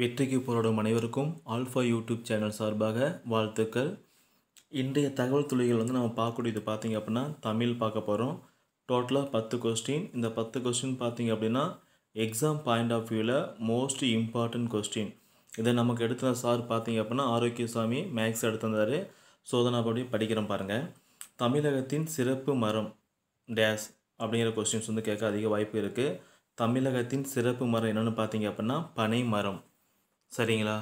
வெற்றிக்கு போராடும் அனைவருக்கும் ஆல்ஃபா யூடியூப் சேனல் சார்பாக வாழ்த்துக்கள் இன்றைய தகவல் துளிகள் வந்து நம்ம பார்க்கக்கூடியது பார்த்திங்க அப்படின்னா தமிழ் பார்க்க போகிறோம் டோட்டலாக பத்து கொஸ்டின் இந்த பத்து கொஸ்டின் பார்த்திங்க அப்படின்னா எக்ஸாம் பாயிண்ட் ஆஃப் வியூவில் மோஸ்ட் இம்பார்ட்டண்ட் கொஸ்டின் இதை நமக்கு எடுத்த சார் பார்த்திங்க அப்படின்னா ஆரோக்கியசாமி மேக்ஸ் எடுத்திருந்தார் சோதனா படி படிக்கிறோம் பாருங்கள் தமிழகத்தின் சிறப்பு மரம் டேஸ் அப்படிங்கிற கொஸ்டின்ஸ் வந்து கேட்க அதிக வாய்ப்பு இருக்குது தமிழகத்தின் சிறப்பு மரம் என்னென்னு பார்த்தீங்க அப்படின்னா பனை மரம் சரிங்களா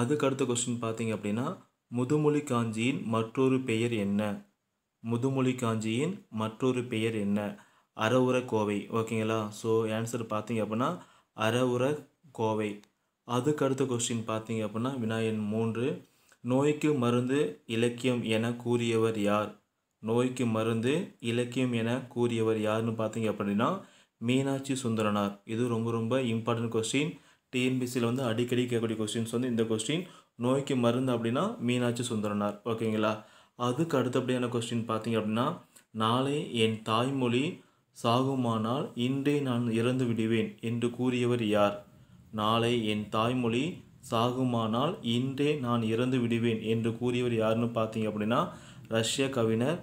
அதுக்கு அடுத்த கொஸ்டின் பார்த்தீங்க அப்படின்னா முதுமொழி காஞ்சியின் மற்றொரு பெயர் என்ன முதுமொழி காஞ்சியின் மற்றொரு பெயர் என்ன அறவுர கோவை ஓகேங்களா ஸோ ஆன்சர் பார்த்தீங்க அப்படின்னா அறவுர கோவை அதுக்கு அடுத்த கொஸ்டின் பார்த்தீங்க அப்படின்னா வினாயன் மூன்று நோய்க்கு மருந்து இலக்கியம் என கூறியவர் யார் நோய்க்கு மருந்து இலக்கியம் என கூறியவர் யாருன்னு பார்த்தீங்க அப்படின்னா மீனாட்சி சுந்தரனார் இது ரொம்ப ரொம்ப இம்பார்ட்டன்ட் கொஸ்டின் டிஎன்பிசியில் வந்து அடிக்கடி கேட்கக்கூடிய கொஸ்டின்ஸ் வந்து இந்த கொஸ்டின் நோய்க்கு மருந்து அப்படின்னா மீனாட்சி சுந்தரனார் ஓகேங்களா அதுக்கு அடுத்தபடியான கொஸ்டின் பார்த்தீங்க அப்படின்னா நாளை என் தாய்மொழி சாகுமானால் இன்றே நான் இறந்து விடுவேன் என்று கூறியவர் யார் நாளை என் தாய்மொழி சாகுமானால் இன்றே நான் இறந்து விடுவேன் என்று கூறியவர் யாருன்னு பார்த்தீங்க அப்படின்னா ரஷ்ய கவிஞர்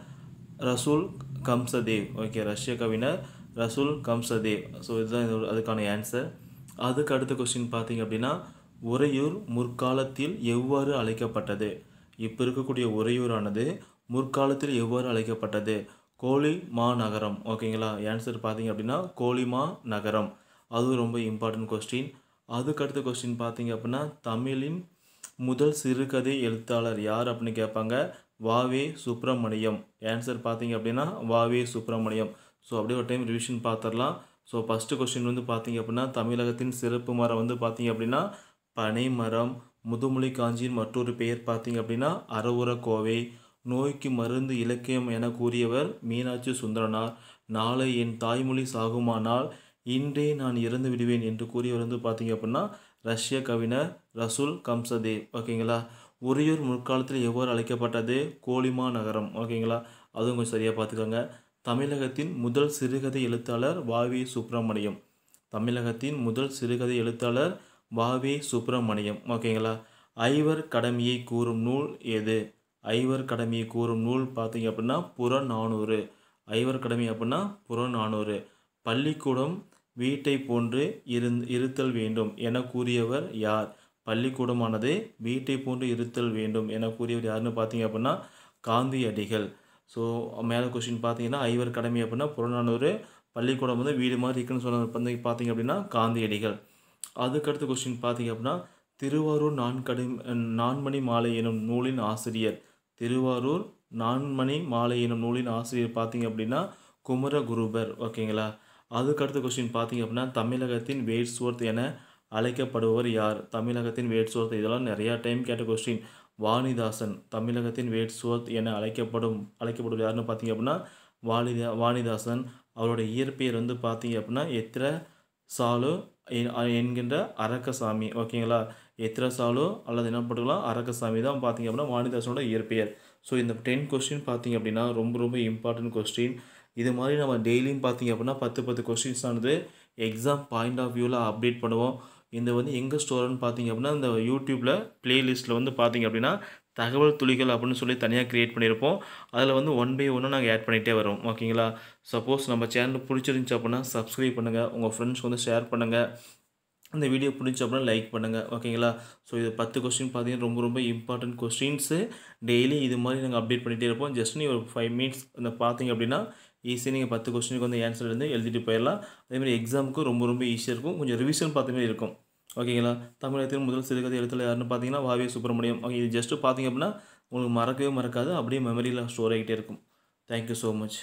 ரசூல் கம்சதேவ் ஓகே ரஷ்ய கவிஞர் ரசூல் கம்சதேவ் ஸோ இதுதான் அதுக்கான ஆன்சர் அதுக்கு அடுத்த கொஸ்டின் பார்த்தீங்க அப்படின்னா உறையூர் முற்காலத்தில் எவ்வாறு அழைக்கப்பட்டது இப்போ இருக்கக்கூடிய உறையூரானது முற்காலத்தில் எவ்வாறு அழைக்கப்பட்டது மா நகரம் ஓகேங்களா ஆன்சர் பார்த்தீங்க அப்படின்னா கோலிமா நகரம் அதுவும் ரொம்ப இம்பார்ட்டன்ட் கொஸ்டின் அதுக்கடுத்த கொஸ்டின் பார்த்தீங்க அப்படின்னா தமிழின் முதல் சிறுகதை எழுத்தாளர் யார் அப்படின்னு கேட்பாங்க வாவே சுப்பிரமணியம் ஆன்சர் பார்த்தீங்க அப்படின்னா வாவே சுப்பிரமணியம் ஸோ அப்படியே ஒரு டைம் ரிவிஷன் பார்த்துடலாம் ஸோ ஃபஸ்ட்டு கொஸ்டின் வந்து பார்த்திங்க அப்படின்னா தமிழகத்தின் சிறப்பு மரம் வந்து பார்த்திங்க அப்படின்னா பனைமரம் முதுமொழி காஞ்சியின் மற்றொரு பெயர் பார்த்திங்க அப்படின்னா அறவுர கோவை நோய்க்கு மருந்து இலக்கியம் என கூறியவர் மீனாட்சி சுந்தரனார் நாளை என் தாய்மொழி சாகுமானால் இன்றே நான் இறந்து விடுவேன் என்று கூறியவர் வந்து பார்த்திங்க அப்படின்னா ரஷ்ய கவிஞர் ரசூல் கம்சதேவ் ஓகேங்களா உரியூர் முற்காலத்தில் எவ்வாறு அழைக்கப்பட்டது கோலிமா நகரம் ஓகேங்களா அதுவும் கொஞ்சம் சரியாக பார்த்துக்கோங்க தமிழகத்தின் முதல் சிறுகதை எழுத்தாளர் வாவே சுப்பிரமணியம் தமிழகத்தின் முதல் சிறுகதை எழுத்தாளர் வாவே சுப்பிரமணியம் ஓகேங்களா ஐவர் கடமையை கூறும் நூல் எது ஐவர் கடமையை கூறும் நூல் பார்த்தீங்க அப்படின்னா புறநானூறு ஐவர் கடமை அப்படின்னா புறநானூறு பள்ளிக்கூடம் வீட்டை போன்று இருந் இருத்தல் வேண்டும் என கூறியவர் யார் பள்ளிக்கூடமானது வீட்டை போன்று இருத்தல் வேண்டும் என கூறியவர் யாருன்னு பார்த்தீங்க அப்படின்னா காந்தியடிகள் ஸோ மேலே கொஸ்டின் பார்த்தீங்கன்னா ஐவர் கடமை அப்படின்னா புறநானூறு பள்ளிக்கூடம் வந்து வீடு மாதிரி இருக்குன்னு சொன்ன வந்து பார்த்தீங்க அப்படின்னா காந்தியடிகள் அதுக்கடுத்த கொஸ்டின் பார்த்தீங்க அப்படின்னா திருவாரூர் நான்கடி நான்மணி மாலை எனும் நூலின் ஆசிரியர் திருவாரூர் நான்மணி மாலை எனும் நூலின் ஆசிரியர் பார்த்தீங்க அப்படின்னா குமரகுருபர் ஓகேங்களா அதுக்கடுத்த கொஸ்டின் பார்த்தீங்க அப்படின்னா தமிழகத்தின் வேட்ஸ்வர்த் என அழைக்கப்படுபவர் யார் தமிழகத்தின் வேட்சுவர்த் இதெல்லாம் நிறையா டைம் கேட்ட கொஸ்டின் வாணிதாசன் தமிழகத்தின் வேட்சுவர்த் என அழைக்கப்படும் அழைக்கப்படுவது யாருன்னு பார்த்தீங்க அப்படின்னா வாணிதா வாணிதாசன் அவரோட இயற்பெயர் வந்து பார்த்தீங்க அப்படின்னா எத்திர சாலு என்கின்ற அரக்கசாமி ஓகேங்களா சாலு அல்லது என்ன போட்டுக்கலாம் அரக்கசாமி தான் பார்த்தீங்க அப்படின்னா வாணிதாசனோட இயற்பெயர் ஸோ இந்த டென் கொஸ்டின் பார்த்தீங்க அப்படின்னா ரொம்ப ரொம்ப இம்பார்ட்டன்ட் கொஸ்டின் இது மாதிரி நம்ம டெய்லியும் பார்த்தீங்க அப்படின்னா பத்து பத்து கொஸ்டின்ஸ் ஆனது எக்ஸாம் பாயிண்ட் ஆஃப் வியூவில் அப்டேட் பண்ணுவோம் இந்த வந்து எங்கே ஸ்டோர்னு பார்த்தீங்க அப்படின்னா இந்த யூடியூப்பில் ப்ளேலிஸ்ட்டில் வந்து பார்த்தீங்க அப்படின்னா தகவல் துளிகள் அப்படின்னு சொல்லி தனியாக க்ரியேட் பண்ணியிருப்போம் அதில் வந்து ஒன் பை ஒன்று நாங்கள் ஆட் பண்ணிகிட்டே வரோம் ஓகேங்களா சப்போஸ் நம்ம சேனல் பிடிச்சிருந்துச்சி அப்படின்னா சப்ஸ்கிரைப் பண்ணுங்கள் உங்கள் ஃப்ரெண்ட்ஸ் வந்து ஷேர் பண்ணுங்கள் இந்த வீடியோ பிடிச்ச அப்புறம் லைக் பண்ணுங்கள் ஓகேங்களா ஸோ இது பத்து கொஸ்டின் பார்த்தீங்கன்னா ரொம்ப ரொம்ப இம்பார்ட்டன்ட் கொஸ்டின்ஸு டெய்லி இது மாதிரி நாங்கள் அப்டேட் பண்ணிகிட்டே இருப்போம் ஜஸ்ட் நீங்கள் ஒரு ஃபைவ் மினிட்ஸ் இந்த பார்த்தீங்க அப்படின்னா ஈஸியாக நீங்கள் பத்து கொஸ்டினுக்கு வந்து ஆன்சர் வந்து எழுதிட்டு போயிடலாம் அதேமாதிரி எக்ஸாமுக்கும் ரொம்ப ரொம்ப ஈஸியாக இருக்கும் கொஞ்சம் ரிவிஷன் பார்த்த மாதிரி இருக்கும் ஓகேங்களா தமிழகத்தின் முதல் சிறுகதை எழுத்துல யாருன்னு பார்த்தீங்கன்னா வாவிய சுப்பிரமணியம் ஓகே இது ஜஸ்ட்டு பார்த்தீங்க அப்படின்னா உங்களுக்கு மறக்கவே மறக்காது அப்படியே மெமரியில் ஸ்டோர் ஆகிட்டே இருக்கும் தேங்க்யூ ஸோ மச்